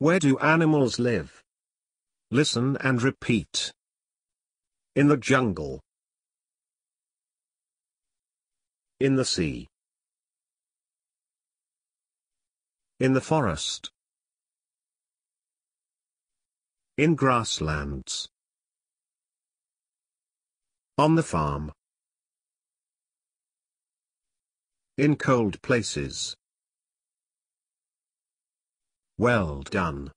Where do animals live? Listen and repeat. In the jungle. In the sea. In the forest. In grasslands. On the farm. In cold places. Well done.